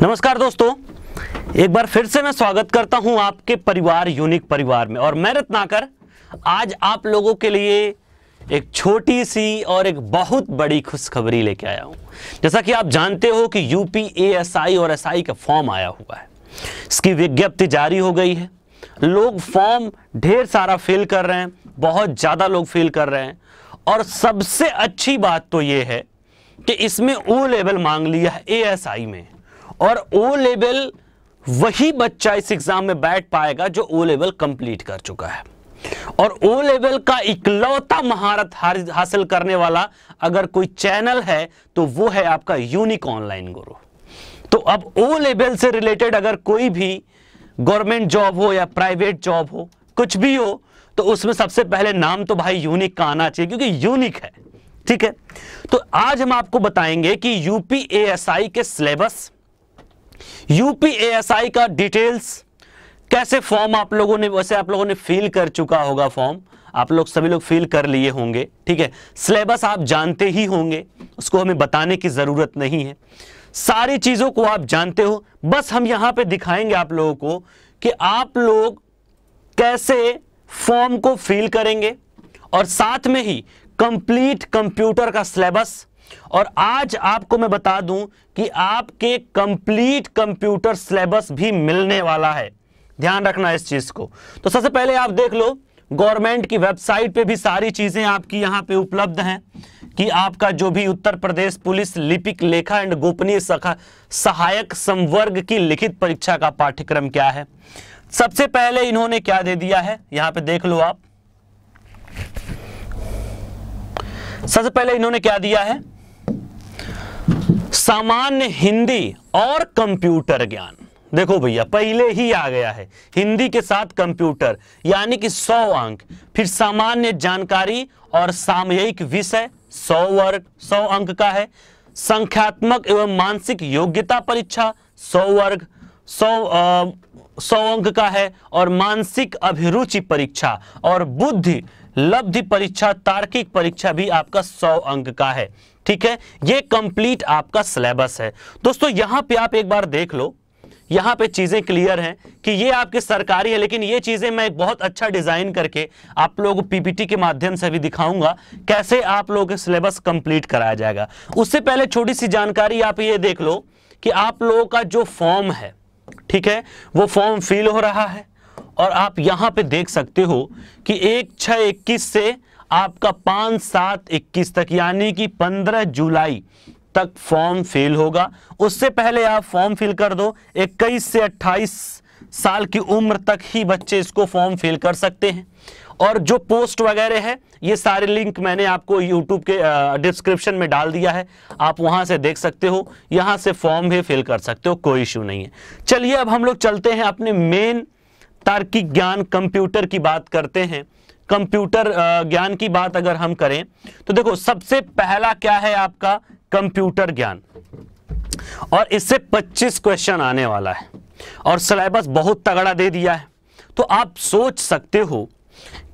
नमस्कार दोस्तों एक बार फिर से मैं स्वागत करता हूं आपके परिवार यूनिक परिवार में और मैं रत्नाकर आज आप लोगों के लिए एक छोटी सी और एक बहुत बड़ी खुशखबरी लेके आया हूं जैसा कि आप जानते हो कि यूपी एएसआई और एसआई का फॉर्म आया हुआ है इसकी विज्ञप्ति जारी हो गई है लोग फॉर्म ढेर सारा फिल कर रहे हैं बहुत ज़्यादा लोग फिल कर रहे हैं और सबसे अच्छी बात तो ये है कि इसमें ओ लेवल मांग लिया है ए में और ओ लेवल वही बच्चा इस एग्जाम में बैठ पाएगा जो ओ लेवल कंप्लीट कर चुका है और ओ लेवल का इकलौता महारत हासिल करने वाला अगर कोई चैनल है तो वो है आपका यूनिक ऑनलाइन गुरु तो अब ओ लेवल से रिलेटेड अगर कोई भी गवर्नमेंट जॉब हो या प्राइवेट जॉब हो कुछ भी हो तो उसमें सबसे पहले नाम तो भाई यूनिक का आना चाहिए क्योंकि यूनिक है ठीक है तो आज हम आपको बताएंगे कि यूपीएसआई के सिलेबस यूपीएसआई का डिटेल्स कैसे फॉर्म आप लोगों ने वैसे आप लोगों ने फिल कर चुका होगा फॉर्म आप लोग सभी लोग फिल कर लिए होंगे ठीक है सिलेबस आप जानते ही होंगे उसको हमें बताने की ज़रूरत नहीं है सारी चीज़ों को आप जानते हो बस हम यहां पे दिखाएंगे आप लोगों को कि आप लोग कैसे फॉर्म को फिल करेंगे और साथ में ही कंप्लीट कंप्यूटर का सिलेबस और आज आपको मैं बता दूं कि आपके कंप्लीट कंप्यूटर सिलेबस भी मिलने वाला है ध्यान रखना इस चीज को तो सबसे पहले आप देख लो गवर्नमेंट की वेबसाइट पे भी सारी चीजें आपकी यहां पे उपलब्ध हैं कि आपका जो भी उत्तर प्रदेश पुलिस लिपिक लेखा एंड गोपनीय सहायक संवर्ग की लिखित परीक्षा का पाठ्यक्रम क्या है सबसे पहले इन्होंने क्या दे दिया है यहां पे देख लो आप सबसे पहले इन्होंने क्या दिया है सामान्य हिंदी और कंप्यूटर ज्ञान देखो भैया पहले ही आ गया है हिंदी के साथ कंप्यूटर यानी कि सौ अंक फिर सामान्य जानकारी और सामयिक विषय सौ वर्ग सौ अंक का है संख्यात्मक एवं मानसिक योग्यता परीक्षा सौ वर्ग सौ सौ अंक का है और मानसिक अभिरुचि परीक्षा और बुद्धि लब्धि परीक्षा तार्किक परीक्षा भी आपका सौ अंक का है ठीक है ये कंप्लीट आपका सिलेबस है दोस्तों यहां पे आप एक बार देख लो यहां पे चीज़ें क्लियर हैं कि ये आपके सरकारी है लेकिन ये चीज़ें मैं बहुत अच्छा डिज़ाइन करके आप लोगों को पीपीटी के माध्यम से भी दिखाऊंगा कैसे आप लोगों के सिलेबस कंप्लीट कराया जाएगा उससे पहले छोटी सी जानकारी आप ये देख लो कि आप लोगों का जो फॉर्म है ठीक है वो फॉर्म फिल हो रहा है और आप यहां पे देख सकते हो कि एक छ इक्कीस से आपका पाँच सात इक्कीस तक यानी कि पंद्रह जुलाई तक फॉर्म फिल होगा उससे पहले आप फॉर्म फिल कर दो इक्कीस से अट्ठाईस साल की उम्र तक ही बच्चे इसको फॉर्म फिल कर सकते हैं और जो पोस्ट वगैरह है ये सारे लिंक मैंने आपको यूट्यूब के डिस्क्रिप्शन में डाल दिया है आप वहाँ से देख सकते हो यहाँ से फॉर्म भी फिल कर सकते हो कोई इशू नहीं है चलिए अब हम लोग चलते हैं अपने मेन तार्किक ज्ञान कंप्यूटर की बात करते हैं कंप्यूटर ज्ञान की बात अगर हम करें तो देखो सबसे पहला क्या है आपका कंप्यूटर ज्ञान और इससे 25 क्वेश्चन आने वाला है और सिलेबस बहुत तगड़ा दे दिया है तो आप सोच सकते हो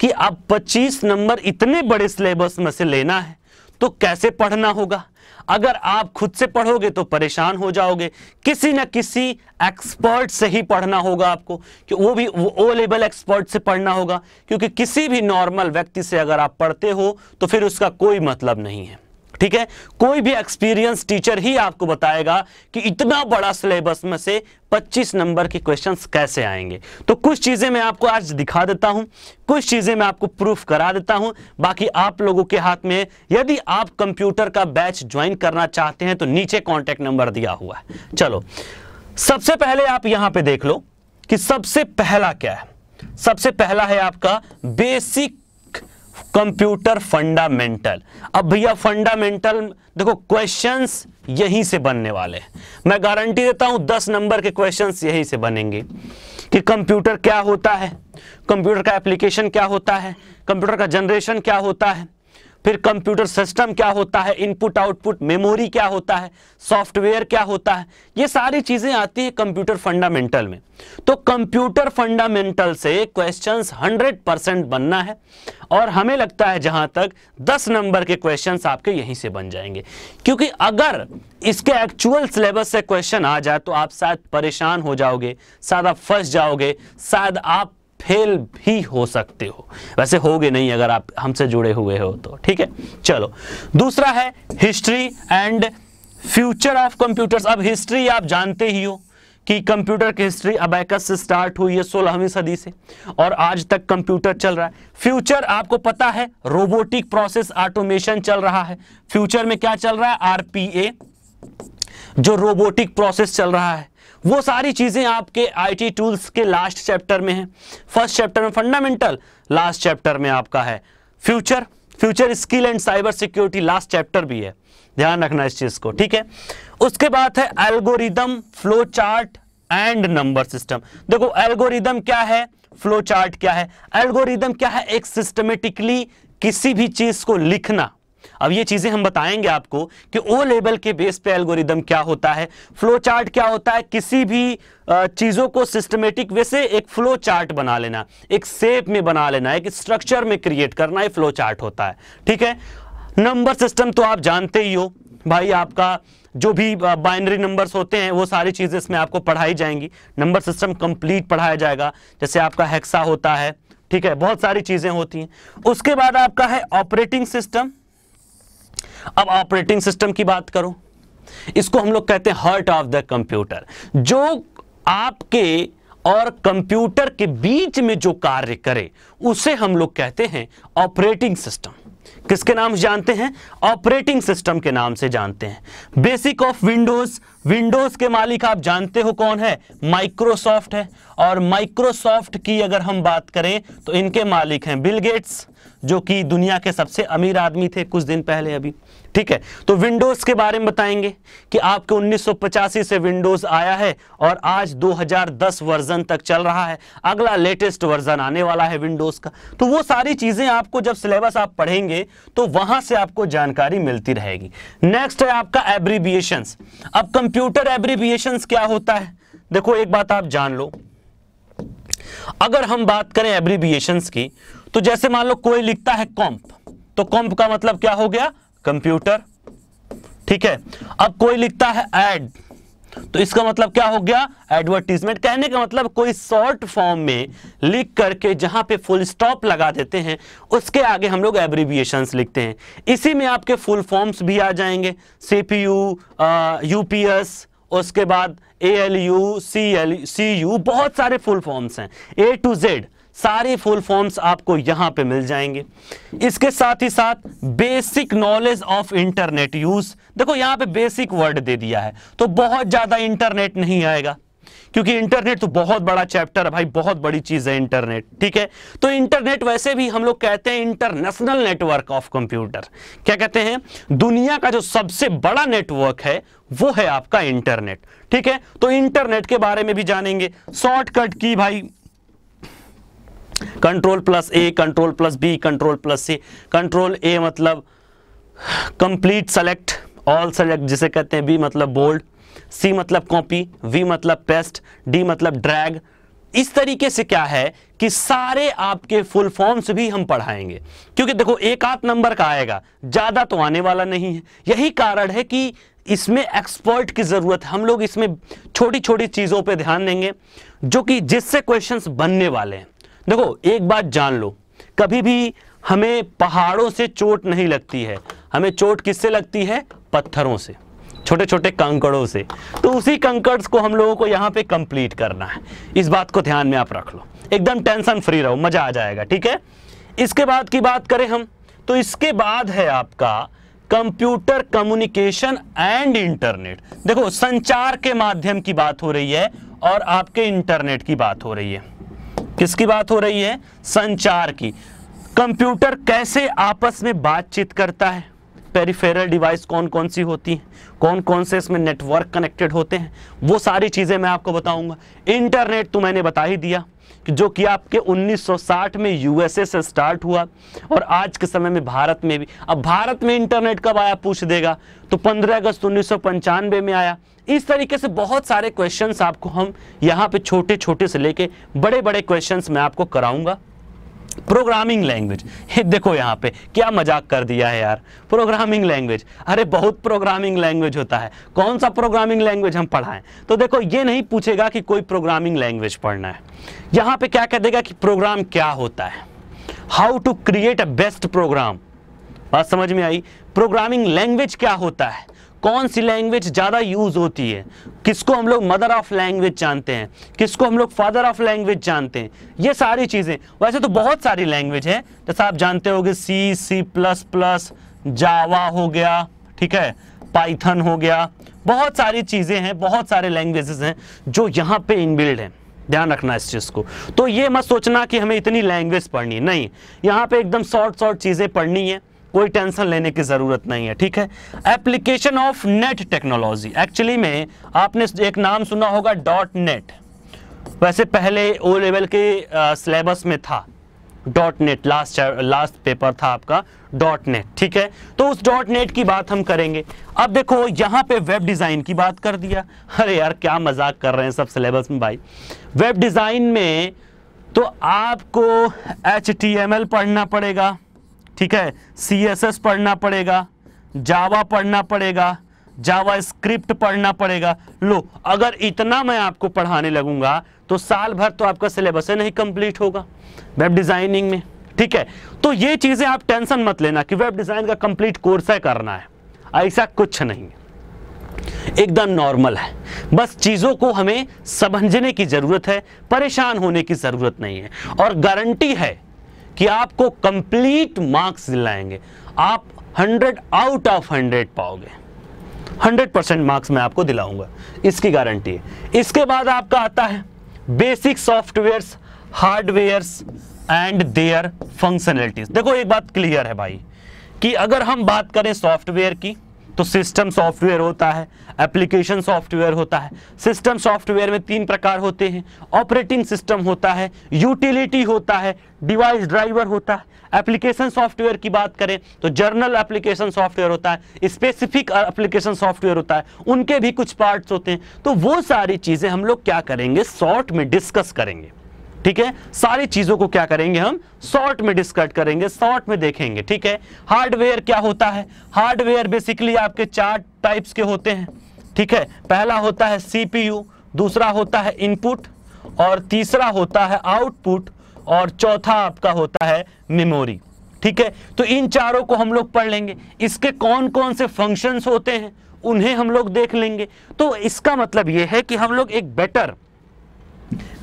कि आप 25 नंबर इतने बड़े सिलेबस में से लेना है तो कैसे पढ़ना होगा अगर आप खुद से पढ़ोगे तो परेशान हो जाओगे किसी ना किसी एक्सपर्ट से ही पढ़ना होगा आपको कि वो भी ओ लेवल एक्सपर्ट से पढ़ना होगा क्योंकि किसी भी नॉर्मल व्यक्ति से अगर आप पढ़ते हो तो फिर उसका कोई मतलब नहीं है ठीक है कोई भी एक्सपीरियंस टीचर ही आपको बताएगा कि इतना बड़ा सिलेबस में से 25 नंबर के क्वेश्चंस कैसे आएंगे तो कुछ चीज़ें मैं आपको आज दिखा देता हूं कुछ चीज़ें मैं आपको प्रूफ करा देता हूं बाकी आप लोगों के हाथ में यदि आप कंप्यूटर का बैच ज्वाइन करना चाहते हैं तो नीचे कॉन्टेक्ट नंबर दिया हुआ है चलो सबसे पहले आप यहां पर देख लो कि सबसे पहला क्या है सबसे पहला है आपका बेसिक कंप्यूटर फंडामेंटल अब भैया फंडामेंटल देखो क्वेश्चंस यहीं से बनने वाले हैं मैं गारंटी देता हूं दस नंबर के क्वेश्चंस यहीं से बनेंगे कि कंप्यूटर क्या होता है कंप्यूटर का एप्लीकेशन क्या होता है कंप्यूटर का जनरेशन क्या होता है फिर कंप्यूटर सिस्टम क्या होता है इनपुट आउटपुट मेमोरी क्या होता है सॉफ्टवेयर क्या होता है ये सारी चीज़ें आती है कंप्यूटर फंडामेंटल में तो कंप्यूटर फंडामेंटल से क्वेश्चंस 100 परसेंट बनना है और हमें लगता है जहां तक 10 नंबर के क्वेश्चंस आपके यहीं से बन जाएंगे क्योंकि अगर इसके एक्चुअल सिलेबस से क्वेश्चन आ जाए तो आप शायद परेशान हो जाओगे शायद आप फंस जाओगे शायद आप फेल भी हो सकते हो वैसे होगे नहीं अगर आप हमसे जुड़े हुए हो तो ठीक है चलो दूसरा है history and future of computers अब हिस्ट्री आप जानते ही हो कि कंप्यूटर की हिस्ट्री अबैकस से स्टार्ट हुई है सोलहवीं सदी से और आज तक कंप्यूटर चल रहा है फ्यूचर आपको पता है रोबोटिक प्रोसेस ऑटोमेशन चल रहा है फ्यूचर में क्या चल रहा है आरपीए जो रोबोटिक प्रोसेस चल रहा है वो सारी चीज़ें आपके आईटी टूल्स के लास्ट चैप्टर में है फर्स्ट चैप्टर में फंडामेंटल लास्ट चैप्टर में आपका है future future skill and cyber security last chapter भी है ध्यान रखना इस चीज़ को ठीक है उसके बाद है algorithm flow chart and number system देखो एल्गोरिदम क्या है फ्लो चार्ट क्या है एल्गोरिदम क्या है एक सिस्टमेटिकली किसी भी चीज़ को लिखना अब ये चीजें हम बताएंगे आपको कि ओ लेवल के बेस पे एल्गोरिदम क्या होता है फ्लो चार्ट क्या होता है किसी भी चीजों को सिस्टमेटिक वे से एक फ्लो चार्ट बना लेना एक सेप में बना लेना एक स्ट्रक्चर में क्रिएट करना फ्लो चार्ट होता है ठीक है नंबर सिस्टम तो आप जानते ही हो भाई आपका जो भी बाइनरी नंबर्स होते हैं वो सारी चीज़ें इसमें आपको पढ़ाई जाएंगी नंबर सिस्टम कंप्लीट पढ़ाया जाएगा जैसे आपका हेक्सा होता है ठीक है बहुत सारी चीज़ें होती हैं उसके बाद आपका है ऑपरेटिंग सिस्टम अब ऑपरेटिंग सिस्टम की बात करो इसको हम लोग कहते हैं हार्ट ऑफ द कंप्यूटर जो आपके और कंप्यूटर के बीच में जो कार्य करे उसे हम लोग कहते हैं ऑपरेटिंग सिस्टम किसके नाम से जानते हैं ऑपरेटिंग सिस्टम के नाम से जानते हैं बेसिक ऑफ विंडोज विंडोज के मालिक आप जानते हो कौन है माइक्रोसॉफ्ट है और माइक्रोसॉफ्ट की अगर हम बात करें तो इनके मालिक हैं बिल गेट्स जो कि दुनिया के सबसे अमीर आदमी थे कुछ दिन पहले अभी ठीक है तो विंडोज के बारे में बताएंगे कि आपके उन्नीस से विंडोज आया है और आज 2010 वर्जन तक चल रहा है अगला लेटेस्ट वर्जन आने वाला है विंडोज का तो वो सारी चीजें आपको जब सिलेबस आप पढ़ेंगे तो वहां से आपको जानकारी मिलती रहेगी नेक्स्ट है आपका एब्रीबिएशन अब कंप्यूटर एब्रीबिएशन क्या होता है देखो एक बात आप जान लो अगर हम बात करें एब्रीबिएशन की तो जैसे मान लो कोई लिखता है कॉम्प तो कॉम्प का मतलब क्या हो गया कंप्यूटर ठीक है अब कोई लिखता है एड तो इसका मतलब क्या हो गया एडवर्टीजमेंट कहने का मतलब कोई शॉर्ट फॉर्म में लिख करके जहां पे फुल स्टॉप लगा देते हैं उसके आगे हम लोग एब्रीविएशन लिखते हैं इसी में आपके फुल फॉर्म्स भी आ जाएंगे सीपीयू यूपीएस उसके बाद A L U C L C U बहुत सारे फुल फॉर्म्स हैं ए टू जेड सारी फुल फॉर्म्स आपको यहां पे मिल जाएंगे इसके साथ ही साथ basic knowledge of internet use देखो यहां पे बेसिक वर्ड दे दिया है तो बहुत ज़्यादा इंटरनेट नहीं आएगा क्योंकि इंटरनेट तो बहुत बड़ा चैप्टर है भाई बहुत बड़ी चीज है इंटरनेट ठीक है तो इंटरनेट वैसे भी हम लोग कहते हैं इंटरनेशनल नेटवर्क ऑफ कंप्यूटर क्या कहते हैं दुनिया का जो सबसे बड़ा नेटवर्क है वो है आपका इंटरनेट ठीक है तो इंटरनेट के बारे में भी जानेंगे शॉर्टकट की भाई control plus A control plus B control plus C control A मतलब कंप्लीट सेलेक्ट ऑल सेलेक्ट जिसे कहते हैं बी मतलब बोल्ड सी मतलब कॉपी वी मतलब पेस्ट डी मतलब ड्रैग इस तरीके से क्या है कि सारे आपके फुल फॉर्म्स भी हम पढ़ाएंगे क्योंकि देखो एक आध नंबर का आएगा ज़्यादा तो आने वाला नहीं है यही कारण है कि इसमें एक्सपर्ट की ज़रूरत हम लोग इसमें छोटी छोटी चीज़ों पे ध्यान देंगे जो कि जिससे क्वेश्चंस बनने वाले हैं देखो एक बात जान लो कभी भी हमें पहाड़ों से चोट नहीं लगती है हमें चोट किससे लगती है पत्थरों से छोटे छोटे कंकड़ों से तो उसी कंकड़ को हम लोगों को यहाँ पे कंप्लीट करना है इस बात को ध्यान में आप रख लो एकदम टेंशन फ्री रहो मज़ा आ जाएगा ठीक है इसके बाद की बात करें हम तो इसके बाद है आपका कंप्यूटर कम्युनिकेशन एंड इंटरनेट देखो संचार के माध्यम की बात हो रही है और आपके इंटरनेट की बात हो रही है किसकी बात हो रही है संचार की कंप्यूटर कैसे आपस में बातचीत करता है पेरीफेरल डिवाइस कौन कौन सी होती हैं कौन कौन से इसमें नेटवर्क कनेक्टेड होते हैं वो सारी चीज़ें मैं आपको बताऊंगा इंटरनेट तो मैंने बता ही दिया जो कि आपके 1960 में यूएसए से स्टार्ट हुआ और आज के समय में भारत में भी अब भारत में इंटरनेट कब आया पूछ देगा तो 15 अगस्त उन्नीस में आया इस तरीके से बहुत सारे क्वेश्चंस आपको हम यहाँ पे छोटे छोटे से लेके बड़े बड़े क्वेश्चंस मैं आपको कराऊंगा प्रोग्रामिंग लैंग्वेज देखो यहाँ पे क्या मजाक कर दिया है यार प्रोग्रामिंग लैंग्वेज अरे बहुत प्रोग्रामिंग लैंग्वेज होता है कौन सा प्रोग्रामिंग लैंग्वेज हम पढ़ाएं तो देखो ये नहीं पूछेगा कि कोई प्रोग्रामिंग लैंग्वेज पढ़ना है यहाँ पे क्या कह देगा कि प्रोग्राम क्या होता है how to create a best program बात समझ में आई प्रोग्रामिंग लैंग्वेज क्या होता है कौन सी लैंग्वेज ज़्यादा यूज़ होती है किसको हम लोग मदर ऑफ लैंग्वेज जानते हैं किसको हम लोग फादर ऑफ लैंग्वेज जानते हैं ये सारी चीज़ें वैसे तो बहुत सारी लैंग्वेज है जैसा आप जानते हो सी सी प्लस प्लस जावा हो गया ठीक है पाइथन हो गया बहुत सारी चीज़ें हैं बहुत सारे लैंग्वेजेस हैं जो यहाँ पे इनबिल्ड हैं ध्यान रखना इस चीज़ को तो ये मत सोचना कि हमें इतनी लैंग्वेज पढ़नी है नहीं यहाँ पे एकदम शॉर्ट शॉर्ट चीज़ें पढ़नी है कोई टेंशन लेने की ज़रूरत नहीं है ठीक है application of net technology actually में आपने एक नाम सुना होगा डॉट नेट वैसे पहले ओ लेवल के सिलेबस में था dot net last last paper था आपका डॉट नेट ठीक है तो उस डॉट नेट की बात हम करेंगे अब देखो यहाँ पे वेब डिज़ाइन की बात कर दिया अरे यार क्या मजाक कर रहे हैं सब सिलेबस में भाई वेब डिज़ाइन में तो आपको एच पढ़ना पड़ेगा ठीक है सी एस एस पढ़ना पड़ेगा जावा पढ़ना पड़ेगा जावा स्क्रिप्ट पढ़ना पड़ेगा लो अगर इतना मैं आपको पढ़ाने लगूंगा तो साल भर तो आपका सिलेबस ही नहीं कंप्लीट होगा वेब डिज़ाइनिंग में ठीक है तो ये चीज़ें आप टेंशन मत लेना कि वेब डिज़ाइन का कंप्लीट कोर्स है करना है ऐसा कुछ नहीं एकदम नॉर्मल है बस चीज़ों को हमें समझने की ज़रूरत है परेशान होने की ज़रूरत नहीं है और गारंटी है कि आपको कंप्लीट मार्क्स दिलाएंगे आप 100 आउट ऑफ 100 पाओगे 100 परसेंट मार्क्स मैं आपको दिलाऊंगा इसकी गारंटी है इसके बाद आपका आता है basic software hardware and their functionalities देखो एक बात क्लियर है भाई कि अगर हम बात करें सॉफ्टवेयर की तो सिस्टम सॉफ्टवेयर होता है एप्लीकेशन सॉफ्टवेयर होता है सिस्टम सॉफ्टवेयर में तीन प्रकार होते हैं ऑपरेटिंग सिस्टम होता है यूटिलिटी होता है डिवाइस ड्राइवर होता है एप्लीकेशन सॉफ्टवेयर की बात करें तो जर्नल एप्लीकेशन सॉफ्टवेयर होता है स्पेसिफिक एप्लीकेशन सॉफ्टवेयर होता है उनके भी कुछ पार्ट्स होते हैं तो वो सारी चीज़ें हम लोग क्या करेंगे शॉर्ट में डिस्कस करेंगे ठीक है सारी चीजों को क्या करेंगे हम शॉर्ट में डिस्कट करेंगे शॉर्ट में देखेंगे ठीक है हार्डवेयर क्या होता है हार्डवेयर बेसिकली आपके चार टाइप्स के होते हैं ठीक है पहला होता है सीपीयू दूसरा होता है इनपुट और तीसरा होता है आउटपुट और चौथा आपका होता है मेमोरी ठीक है तो इन चारों को हम लोग पढ़ लेंगे इसके कौन कौन से फंक्शंस होते हैं उन्हें हम लोग देख लेंगे तो इसका मतलब ये है कि हम लोग एक बेटर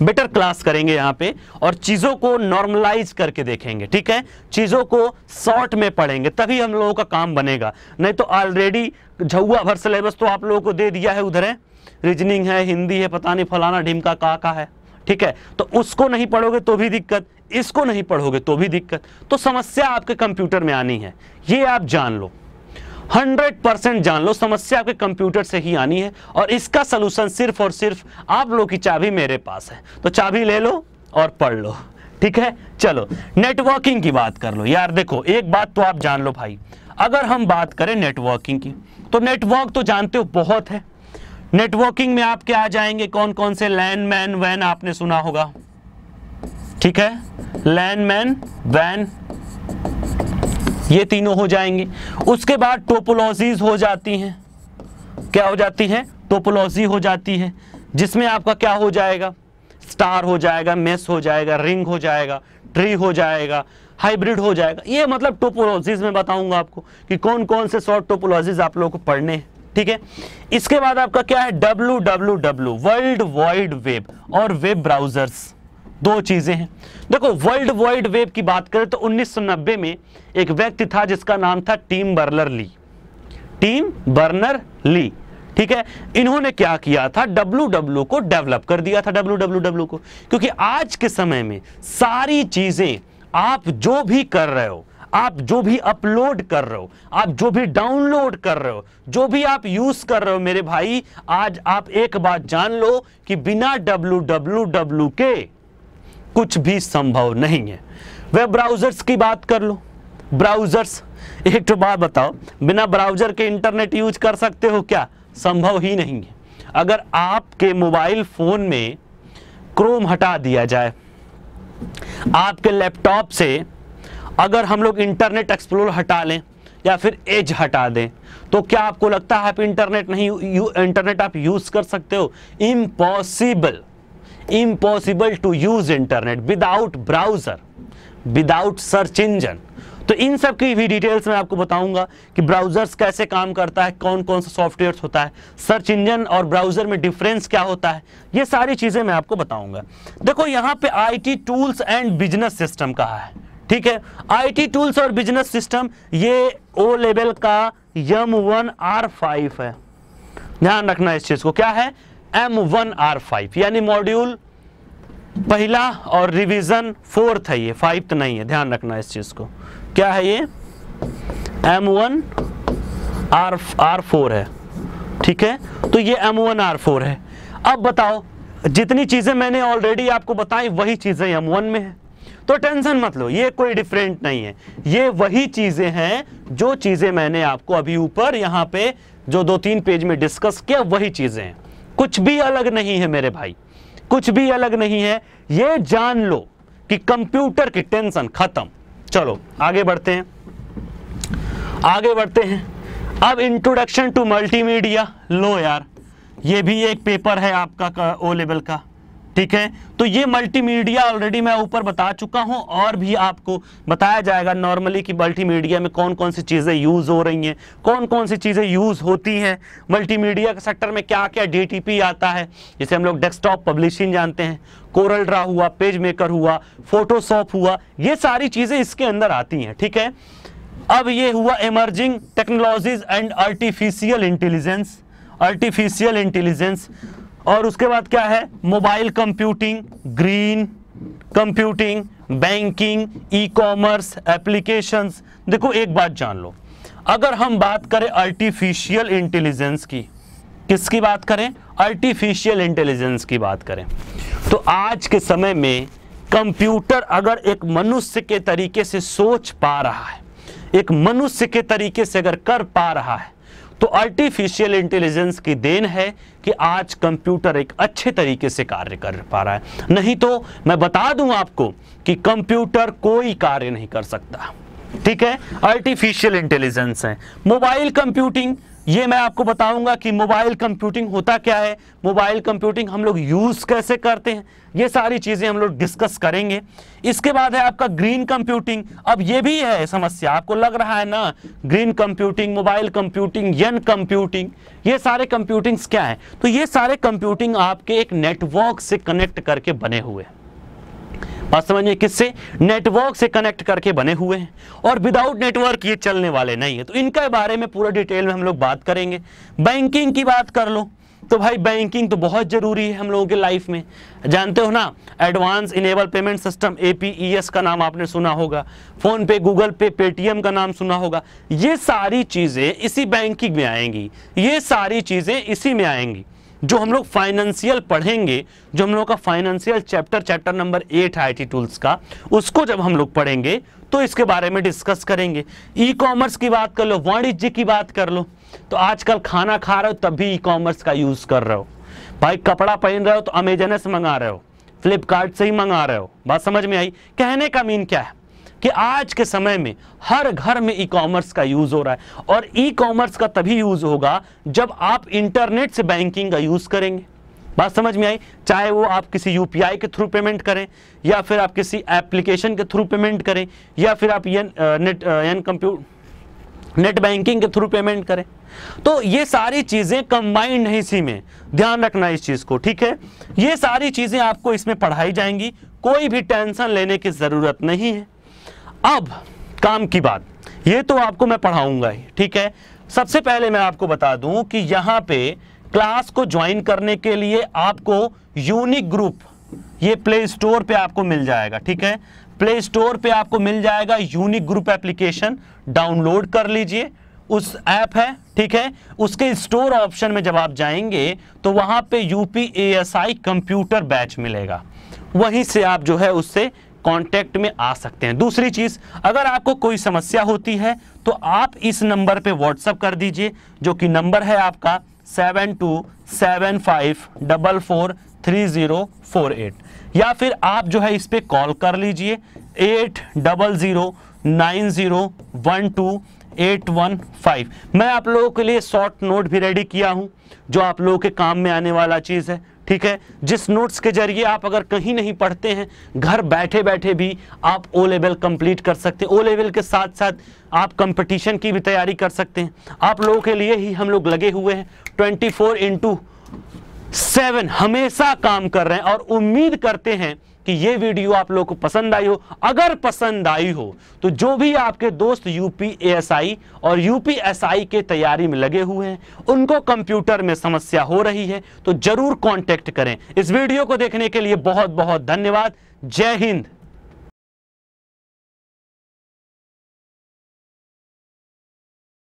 बेटर क्लास करेंगे यहां पे और चीज़ों को नॉर्मलाइज करके देखेंगे ठीक है चीज़ों को शॉर्ट में पढ़ेंगे तभी हम लोगों का काम बनेगा नहीं तो ऑलरेडी झुआ भर सिलेबस तो आप लोगों को दे दिया है उधर है रीजनिंग है हिंदी है पता नहीं फलाना ढिमका का का है ठीक है तो उसको नहीं पढ़ोगे तो भी दिक्कत इसको नहीं पढ़ोगे तो भी दिक्कत तो समस्या आपके कंप्यूटर में आनी है ये आप जान लो हंड्रेड परसेंट जान लो समस्या आपके कंप्यूटर से ही आनी है और इसका सलूशन सिर्फ और सिर्फ आप लोग की चाबी मेरे पास है तो चाबी ले लो और पढ़ लो ठीक है चलो नेटवर्किंग की बात कर लो यार देखो एक बात तो आप जान लो भाई अगर हम बात करें नेटवर्किंग की तो नेटवर्क तो जानते हो बहुत है नेटवर्किंग में आप आ जाएंगे कौन कौन से लैंड मैन वैन आपने सुना होगा ठीक है लैंड मैन वैन ये तीनों हो जाएंगे उसके बाद टोपोलॉजीज हो जाती हैं क्या हो जाती है टोपोलॉजी हो जाती है जिसमें आपका क्या हो जाएगा स्टार हो जाएगा मेस हो जाएगा रिंग हो जाएगा ट्री हो जाएगा हाइब्रिड हो जाएगा ये मतलब टोपोलॉजीज में बताऊंगा आपको कि कौन कौन से शॉर्ट टोपोलॉजीज आप लोगों को पढ़ने हैं ठीक है इसके बाद आपका क्या है W W W world wide web और वेब ब्राउजर्स दो चीज़ें हैं देखो वर्ल्ड वाइड वेब की बात करें तो 1990 में एक व्यक्ति था जिसका नाम था Tim Berners Lee Tim Berners Lee ठीक है इन्होंने क्या किया था डब्ल्यू को डेवलप कर दिया था डब्ल्यू को क्योंकि आज के समय में सारी चीज़ें आप जो भी कर रहे हो आप जो भी अपलोड कर रहे हो आप जो भी डाउनलोड कर रहे हो जो भी आप यूज कर रहे हो मेरे भाई आज आप एक बात जान लो कि बिना डब्ल्यू डब्ल्यू डब्ल्यू के कुछ भी संभव नहीं है वेब ब्राउज़र्स की बात कर लो ब्राउज़र्स एक तो बात बताओ बिना ब्राउज़र के इंटरनेट यूज कर सकते हो क्या संभव ही नहीं है अगर आपके मोबाइल फ़ोन में क्रोम हटा दिया जाए आपके लैपटॉप से अगर हम लोग इंटरनेट एक्सप्लोर हटा लें या फिर एज हटा दें तो क्या आपको लगता है आप इंटरनेट नहीं यू, इंटरनेट आप यूज़ कर सकते हो impossible impossible to use internet without browser without search engine तो इन सब की भी डिटेल्स मैं आपको बताऊंगा कि ब्राउजर्स कैसे काम करता है कौन कौन सा सॉफ्टवेयर होता है सर्च इंजन और ब्राउजर में डिफरेंस क्या होता है ये सारी चीज़ें मैं आपको बताऊंगा देखो यहाँ पे IT tools and business system कहा है ठीक है आईटी टूल्स और बिजनेस सिस्टम ये ओ लेवल का यम वन आर फाइव है ध्यान रखना इस चीज़ को क्या है एम वन आर फाइव यानी मॉड्यूल पहला और रिवीजन फोर्थ है ये फाइव्थ तो नहीं है ध्यान रखना इस चीज़ को क्या है ये M one R R four है ठीक है तो ये एम वन आर फोर है अब बताओ जितनी चीज़ें मैंने ऑलरेडी आपको बताई वही चीज़ें एम वन में है तो टेंशन मत लो ये कोई डिफरेंट नहीं है ये वही चीज़ें हैं जो चीज़ें मैंने आपको अभी ऊपर यहां पे जो दो तीन पेज में डिस्कस किया वही चीज़ें हैं कुछ भी अलग नहीं है मेरे भाई कुछ भी अलग नहीं है ये जान लो कि कंप्यूटर की टेंशन खत्म चलो आगे बढ़ते हैं आगे बढ़ते हैं अब इंट्रोडक्शन टू मल्टीमीडिया लो यार ये भी एक पेपर है आपका ओ लेवल का ठीक है तो ये मल्टीमीडिया ऑलरेडी मैं ऊपर बता चुका हूं और भी आपको बताया जाएगा नॉर्मली कि मल्टीमीडिया में कौन कौन सी चीज़ें यूज़ हो रही हैं कौन कौन सी चीज़ें यूज़ होती हैं मल्टीमीडिया के सेक्टर में क्या क्या डीटीपी आता है जिसे हम लोग डेस्कटॉप पब्लिशिंग जानते हैं कोरल ड्रा हुआ पेज मेकर हुआ फोटोशॉप हुआ ये सारी चीज़ें इसके अंदर आती हैं ठीक है अब ये हुआ emerging technologies and artificial intelligence artificial intelligence और उसके बाद क्या है mobile computing green computing banking e commerce applications देखो एक बात जान लो अगर हम बात करें आर्टिफिशियल इंटेलिजेंस की किसकी बात करें आर्टिफिशियल इंटेलिजेंस की बात करें तो आज के समय में कंप्यूटर अगर एक मनुष्य के तरीके से सोच पा रहा है एक मनुष्य के तरीके से अगर कर पा रहा है तो आर्टिफिशियल इंटेलिजेंस की देन है कि आज कंप्यूटर एक अच्छे तरीके से कार्य कर पा रहा है नहीं तो मैं बता दूं आपको कि कंप्यूटर कोई कार्य नहीं कर सकता ठीक है आर्टिफिशियल इंटेलिजेंस है मोबाइल कंप्यूटिंग ये मैं आपको बताऊंगा कि मोबाइल कंप्यूटिंग होता क्या है मोबाइल कंप्यूटिंग हम लोग यूज़ कैसे करते हैं ये सारी चीज़ें हम लोग डिस्कस करेंगे इसके बाद है आपका ग्रीन कंप्यूटिंग अब ये भी है समस्या आपको लग रहा है ना ग्रीन कंप्यूटिंग मोबाइल कंप्यूटिंग यन कंप्यूटिंग ये सारे कंप्यूटिंग्स क्या है तो ये सारे कंप्यूटिंग आपके एक नेटवर्क से कनेक्ट करके बने हुए हैं बात समझिए किससे नेटवर्क से कनेक्ट करके बने हुए हैं और विदाउट नेटवर्क ये चलने वाले नहीं है तो इनके बारे में पूरा डिटेल में हम लोग बात करेंगे बैंकिंग की बात कर लो तो भाई बैंकिंग तो बहुत ज़रूरी है हम लोगों के लाइफ में जानते हो ना advance enable payment system A का नाम आपने सुना होगा फ़ोन पे गूगल पे पेटीएम का नाम सुना होगा ये सारी चीज़ें इसी बैंकिंग में आएंगी ये सारी चीज़ें इसी में आएंगी जो हम लोग फाइनेंशियल पढ़ेंगे जो हम लोग का financial chapter chapter number eight I T tools का उसको जब हम लोग पढ़ेंगे तो इसके बारे में डिस्कस करेंगे ई कॉमर्स की बात कर लो वाणिज्य की बात कर लो तो आजकल खाना खा रहे हो तब भी ई कॉमर्स का यूज़ कर रहे हो भाई कपड़ा पहन रहे हो तो अमेजन से मंगा रहे हो फ्लिपकार्ट से ही मंगा रहे हो बात समझ में आई कहने का मीन क्या है कि आज के समय में हर घर में ई कॉमर्स का यूज़ हो रहा है और ई कॉमर्स का तभी यूज़ होगा जब आप इंटरनेट से बैंकिंग का यूज़ करेंगे बात समझ में आई चाहे वो आप किसी यू के थ्रू पेमेंट करें या फिर आप किसी एप्लीकेशन के थ्रू पेमेंट करें या फिर आप यन नेट एन कंप्यूटर नेट बैंकिंग के थ्रू पेमेंट करें तो ये सारी चीज़ें कंबाइंड है इसी में ध्यान रखना इस चीज़ को ठीक है ये सारी चीज़ें आपको इसमें पढ़ाई जाएंगी कोई भी टेंशन लेने की ज़रूरत नहीं है अब काम की बात ये तो आपको मैं पढ़ाऊंगा ही ठीक है सबसे पहले मैं आपको बता दूं कि यहां पे क्लास को ज्वाइन करने के लिए आपको यूनिक ग्रुप ये प्ले स्टोर पे आपको मिल जाएगा ठीक है प्ले स्टोर पे आपको मिल जाएगा यूनिक ग्रुप एप्लीकेशन डाउनलोड कर लीजिए उस ऐप है ठीक है उसके स्टोर ऑप्शन में जब आप जाएंगे तो वहां पे U A I computer batch मिलेगा वहीं से आप जो है उससे कांटेक्ट में आ सकते हैं दूसरी चीज़ अगर आपको कोई समस्या होती है तो आप इस नंबर पे व्हाट्सअप कर दीजिए जो कि नंबर है आपका seven two seven five double four three zero four eight या फिर आप जो है इस पर कॉल कर लीजिए eight double zero nine zero one two eight one five मैं आप लोगों के लिए शॉर्ट नोट भी रेडी किया हूँ जो आप लोगों के काम में आने वाला चीज़ है ठीक है जिस नोट्स के जरिए आप अगर कहीं नहीं पढ़ते हैं घर बैठे बैठे भी आप ओ लेवल कंप्लीट कर सकते हैं ओ लेवल के साथ साथ आप कंपटीशन की भी तैयारी कर सकते हैं आप लोगों के लिए ही हम लोग लगे हुए हैं ट्वेंटी फोर इंटू सेवन हमेशा काम कर रहे हैं और उम्मीद करते हैं कि ये वीडियो आप लोग को पसंद आई हो अगर पसंद आई हो तो जो भी आपके दोस्त यूपीएसआई और यूपीएसआई के तैयारी में लगे हुए हैं उनको कंप्यूटर में समस्या हो रही है तो जरूर कॉन्टेक्ट करें इस वीडियो को देखने के लिए बहुत बहुत धन्यवाद जय हिंद